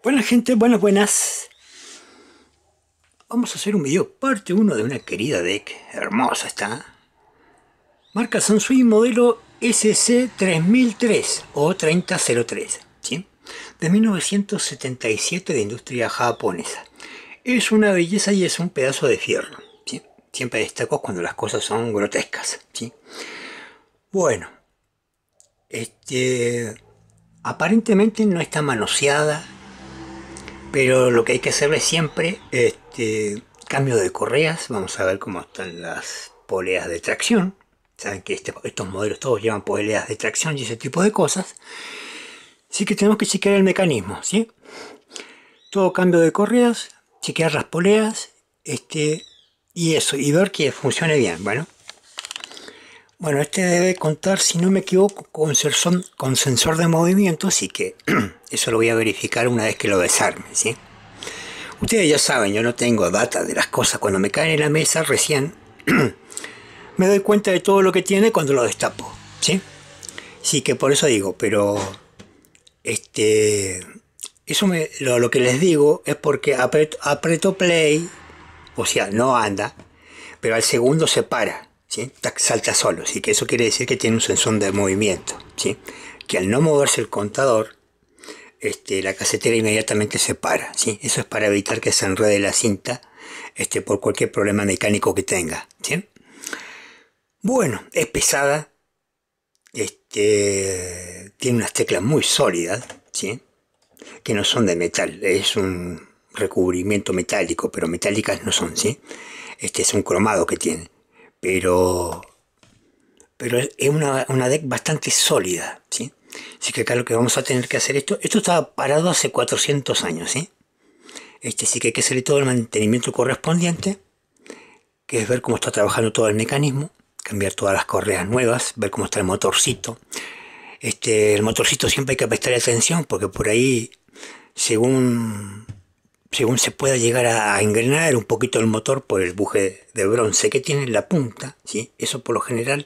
Buenas gente, buenas, buenas. Vamos a hacer un video parte 1 de una querida deck, hermosa está. Marca Sansui modelo SC3003 o 3003, ¿sí? De 1977 de industria japonesa. Es una belleza y es un pedazo de fierro, Siempre destaco cuando las cosas son grotescas, Bueno, este aparentemente no está manoseada, pero lo que hay que hacer siempre este, cambio de correas. Vamos a ver cómo están las poleas de tracción. Saben que este, estos modelos todos llevan poleas de tracción y ese tipo de cosas. Así que tenemos que chequear el mecanismo. ¿sí? Todo cambio de correas, chequear las poleas este, y eso. Y ver que funcione bien. Bueno, bueno, este debe contar, si no me equivoco, con sensor, de movimiento, así que eso lo voy a verificar una vez que lo desarme, ¿sí? Ustedes ya saben, yo no tengo data de las cosas. Cuando me caen en la mesa recién, me doy cuenta de todo lo que tiene cuando lo destapo, ¿sí? Sí que por eso digo, pero este, eso me, lo, que les digo es porque aprieto play, o sea, no anda, pero al segundo se para salta solo, ¿sí? que eso quiere decir que tiene un sensor de movimiento, ¿sí? que al no moverse el contador, este, la casetera inmediatamente se para. ¿sí? Eso es para evitar que se enrede la cinta este, por cualquier problema mecánico que tenga. Bueno, es pesada, este, tiene unas teclas muy sólidas, ¿sí? que no son de metal, es un recubrimiento metálico, pero metálicas no son, Este es un cromado que tiene pero, pero es una, una deck bastante sólida, ¿sí? Así que acá lo que vamos a tener que hacer esto, esto estaba parado hace 400 años, ¿sí? Este sí que hay que hacerle todo el mantenimiento correspondiente, que es ver cómo está trabajando todo el mecanismo, cambiar todas las correas nuevas, ver cómo está el motorcito. Este, el motorcito siempre hay que prestarle atención porque por ahí, según según se pueda llegar a engrenar un poquito el motor por el buje de bronce que tiene en la punta. ¿sí? Eso por lo general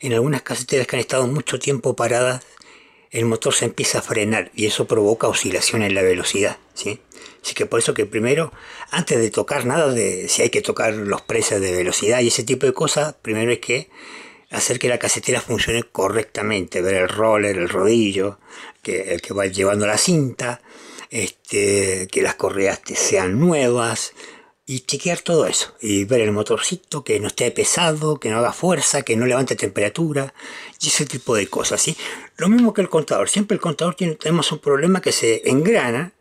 en algunas caseteras que han estado mucho tiempo paradas el motor se empieza a frenar y eso provoca oscilación en la velocidad. ¿sí? Así que por eso que primero, antes de tocar nada, si hay que tocar los precios de velocidad y ese tipo de cosas, primero es que hacer que la casetera funcione correctamente, ver el roller, el rodillo, que, el que va llevando la cinta, este, que las correas te sean nuevas y chequear todo eso y ver el motorcito que no esté pesado, que no haga fuerza, que no levante temperatura y ese tipo de cosas. ¿sí? Lo mismo que el contador, siempre el contador tiene, tenemos un problema que se engrana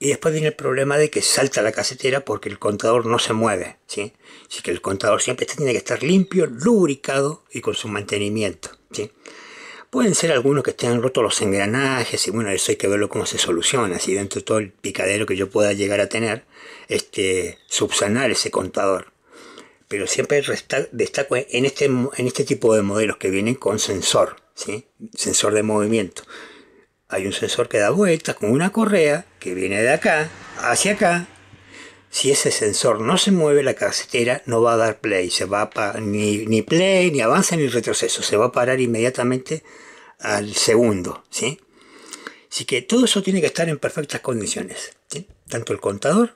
y después viene el problema de que salta la casetera porque el contador no se mueve. ¿sí? Así que el contador siempre tiene que estar limpio, lubricado y con su mantenimiento. ¿sí? Pueden ser algunos que estén rotos los engranajes y bueno, eso hay que verlo cómo se soluciona. Si dentro de todo el picadero que yo pueda llegar a tener, este, subsanar ese contador. Pero siempre destaco en este, en este tipo de modelos que vienen con sensor, ¿sí? sensor de movimiento. Hay un sensor que da vueltas con una correa que viene de acá hacia acá si ese sensor no se mueve, la casetera no va a dar play, se va ni, ni, play, ni avance, ni retroceso, se va a parar inmediatamente al segundo, ¿sí? Así que todo eso tiene que estar en perfectas condiciones, tanto el contador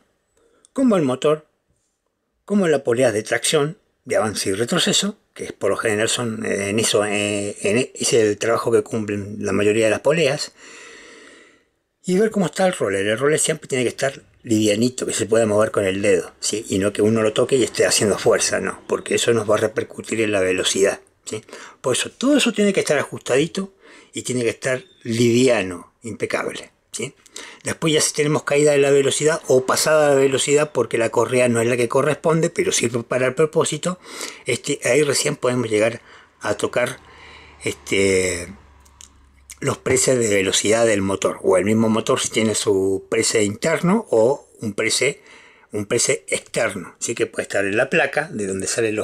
como el motor, como la polea de tracción, de avance y retroceso, que por lo general son eh, en eso, eh, e, es el trabajo que cumplen la mayoría de las poleas, y ver cómo está el roller. El roller siempre tiene que estar livianito, que se pueda mover con el dedo, ¿sí? y no que uno lo toque y esté haciendo fuerza, no, porque eso nos va a repercutir en la velocidad. ¿sí? Por eso, todo eso tiene que estar ajustadito y tiene que estar liviano, impecable. ¿sí? Después ya si tenemos caída de la velocidad o pasada de la velocidad porque la correa no es la que corresponde, pero sirve para el propósito, este, ahí recién podemos llegar a tocar este, los preses de velocidad del motor o el mismo motor si tiene su prece interno o un prece un prese externo ¿sí? que puede estar en la placa de donde sale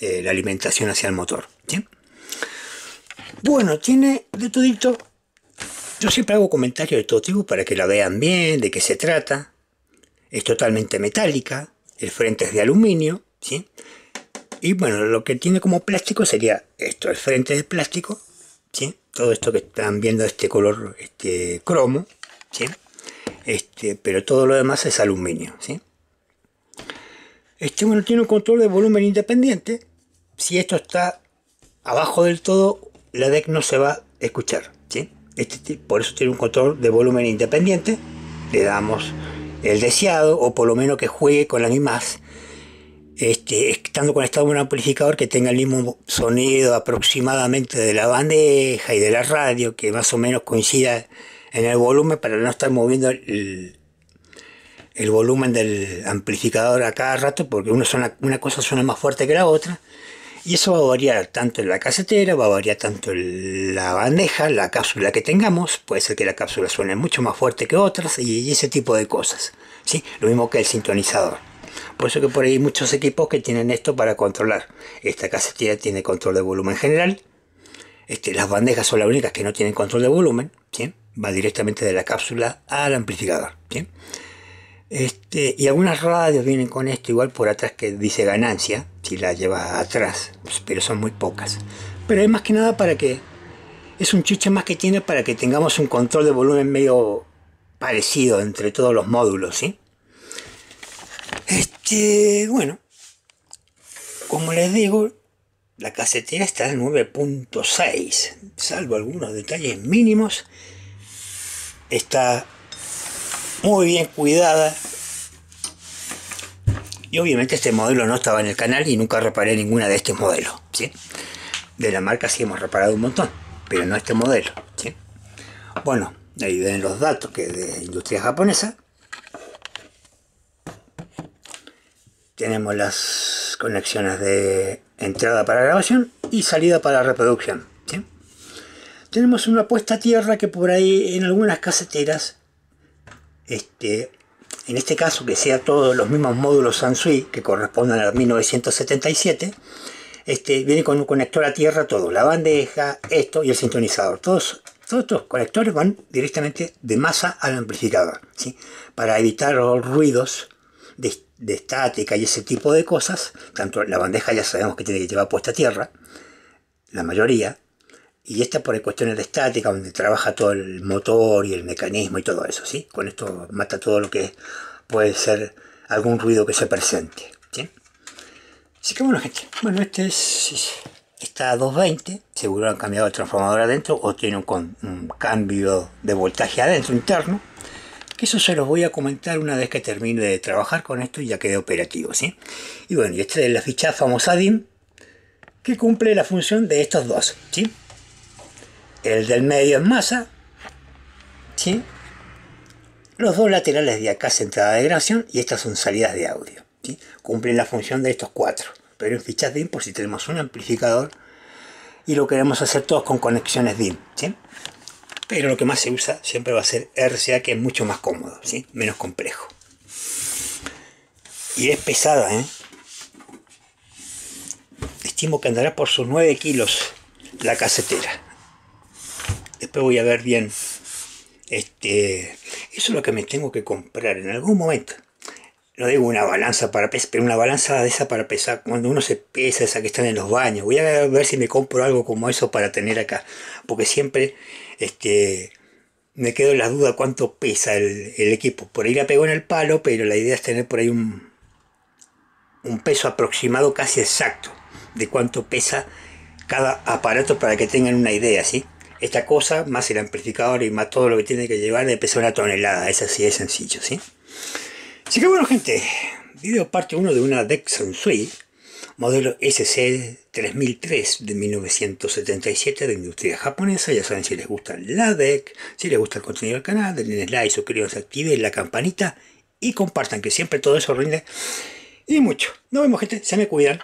eh, la alimentación hacia el motor ¿sí? bueno tiene de todito yo siempre hago comentarios de todo tipo para que la vean bien de qué se trata es totalmente metálica el frente es de aluminio ¿sí? y bueno lo que tiene como plástico sería esto el frente de plástico ¿sí? todo esto que están viendo, este color este cromo, este, pero todo lo demás es aluminio. Este bueno tiene un control de volumen independiente. Si esto está abajo del todo, la DEC no se va a escuchar. ¿sí? Este, por eso tiene un control de volumen independiente. Le damos el deseado o por lo menos que juegue con la mismas este, estando conectado a un amplificador que tenga el mismo sonido aproximadamente de la bandeja y de la radio, que más o menos coincida en el volumen para no estar moviendo el, volumen del amplificador a cada rato, porque una cosa suena más fuerte que la otra. Y eso va a variar tanto en la casetera, va a variar tanto en la bandeja, la cápsula que tengamos. Puede ser que la cápsula suene mucho más fuerte que otras y, ese tipo de cosas. ¿sí? Lo mismo que el sintonizador. Por eso que por ahí hay muchos equipos que tienen esto para controlar. Esta casetera tiene control de volumen general. Este, las bandejas son las únicas que no tienen control de volumen. ¿sí? Va directamente de la cápsula al amplificador. Este, y algunas radios vienen con esto igual por atrás que dice ganancia, si la lleva atrás, pues, pero son muy pocas. Pero es más que nada para que... Es un chiche más que tiene para que tengamos un control de volumen medio parecido entre todos los módulos, ¿sí? Este, bueno, como les digo, la casetera está en 9.6, salvo algunos detalles mínimos. Está muy bien cuidada. Y obviamente este modelo no estaba en el canal y nunca reparé ninguna de estos modelos. ¿sí? De la marca sí hemos reparado un montón, pero no este modelo. Bueno, ahí ven los datos que de industria japonesa tenemos las conexiones de entrada para grabación y salida para reproducción. Tenemos una puesta a tierra que por ahí en algunas caseteras, este, en este caso que sea todos los mismos módulos Sansui que corresponden a 1977, este, viene con un conector a tierra todo, la bandeja, esto y el sintonizador. Todos, todos estos conectores van directamente de masa al amplificador, ¿sí? para evitar los ruidos de, estática y ese tipo de cosas, tanto la bandeja ya sabemos que tiene que llevar puesta a tierra, la mayoría, y esta por cuestiones de estática, donde trabaja todo el motor y el mecanismo y todo eso, ¿sí? Con esto mata todo lo que puede ser algún ruido que se presente, Así que bueno, gente, bueno, este es, está a 220, seguro han cambiado el transformador adentro o tiene un cambio de voltaje adentro interno, que eso se los voy a comentar una vez que termine de trabajar con esto y ya quede operativo, ¿sí? Y bueno, y esta es la ficha famosa DIM, que cumple la función de estos dos, ¿sí? El del medio en masa, ¿sí? Los dos laterales de acá centrada de grabación y estas son salidas de audio, ¿sí? Cumplen la función de estos cuatro, pero en fichas DIM por si tenemos un amplificador y lo queremos hacer todos con conexiones DIM. ¿sí? pero lo que más se usa siempre va a ser RCA, que es mucho más cómodo, ¿sí? menos complejo. Y es pesada, ¿eh? Estimo que andará por sus 9 kilos la casetera. Después voy a ver bien. Este, eso es lo que me tengo que comprar en algún momento no digo una balanza para pesar, pero una balanza de esa para pesar, cuando uno se pesa, esa que están en los baños. Voy a ver si me compro algo como eso para tener acá, porque siempre este, me quedo en la duda cuánto pesa el, equipo. Por ahí la pegó en el palo, pero la idea es tener por ahí un, un peso aproximado casi exacto de cuánto pesa cada aparato para que tengan una idea, ¿sí? Esta cosa, más el amplificador y más todo lo que tiene que llevar, de pesar una tonelada. Es así es sencillo, ¿sí? Así que bueno gente, video parte 1 de una deck Suite, modelo SC3003 de 1977 de industria japonesa. Ya saben si les gusta la DEC, si les gusta el contenido del canal, denle like, suscríbanse, activen la campanita y compartan, que siempre todo eso rinde y mucho. Nos vemos gente, se me cuidan.